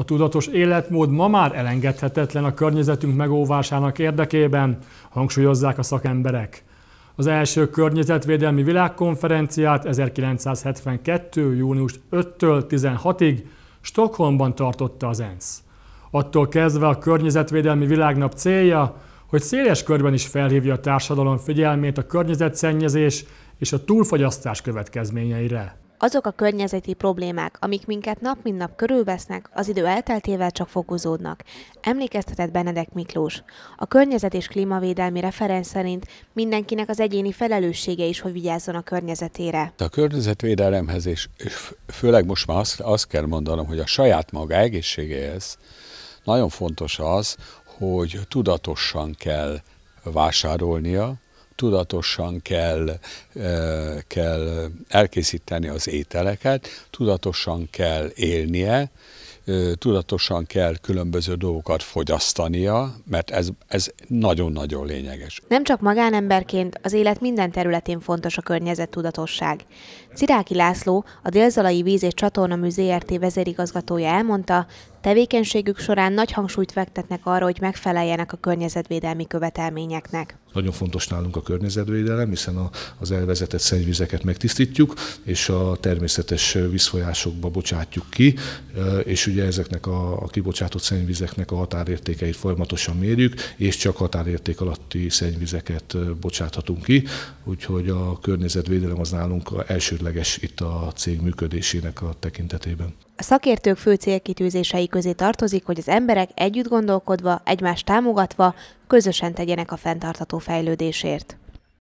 A tudatos életmód ma már elengedhetetlen a környezetünk megóvásának érdekében, hangsúlyozzák a szakemberek. Az első környezetvédelmi világkonferenciát 1972. június 5-től 16-ig Stockholmban tartotta az ENSZ. Attól kezdve a környezetvédelmi világnap célja, hogy széles körben is felhívja a társadalom figyelmét a környezetszennyezés és a túlfogyasztás következményeire. Azok a környezeti problémák, amik minket nap mint nap körülvesznek, az idő elteltével csak fokozódnak. Emlékeztetett Benedek Miklós. A környezet és klímavédelmi referens szerint mindenkinek az egyéni felelőssége is, hogy vigyázzon a környezetére. A környezetvédelemhez, és főleg most már azt, azt kell mondanom, hogy a saját maga egészségéhez nagyon fontos az, hogy tudatosan kell vásárolnia, tudatosan kell, eh, kell elkészíteni az ételeket, tudatosan kell élnie, eh, tudatosan kell különböző dolgokat fogyasztania, mert ez, ez nagyon-nagyon lényeges. Nem csak magánemberként, az élet minden területén fontos a környezet tudatosság. Ciráki László, a Délzalai Víz és csatorna Műzé vezérigazgatója elmondta, tevékenységük során nagy hangsúlyt fektetnek arra, hogy megfeleljenek a környezetvédelmi követelményeknek. Nagyon fontos nálunk a környezetvédelem, hiszen az elvezetett szennyvizeket megtisztítjuk, és a természetes vízfolyásokba bocsátjuk ki, és ugye ezeknek a, kibocsátott szennyvizeknek a határértékeit folyamatosan mérjük, és csak határérték alatti szennyvizeket bocsáthatunk ki, úgyhogy a környezetvédelem az nálunk elsődleges itt a cég működésének a tekintetében. A szakértők fő célkitűzései közé tartozik, hogy az emberek együtt gondolkodva, egymást támogatva közösen tegyenek a fenntartható fejlődésért.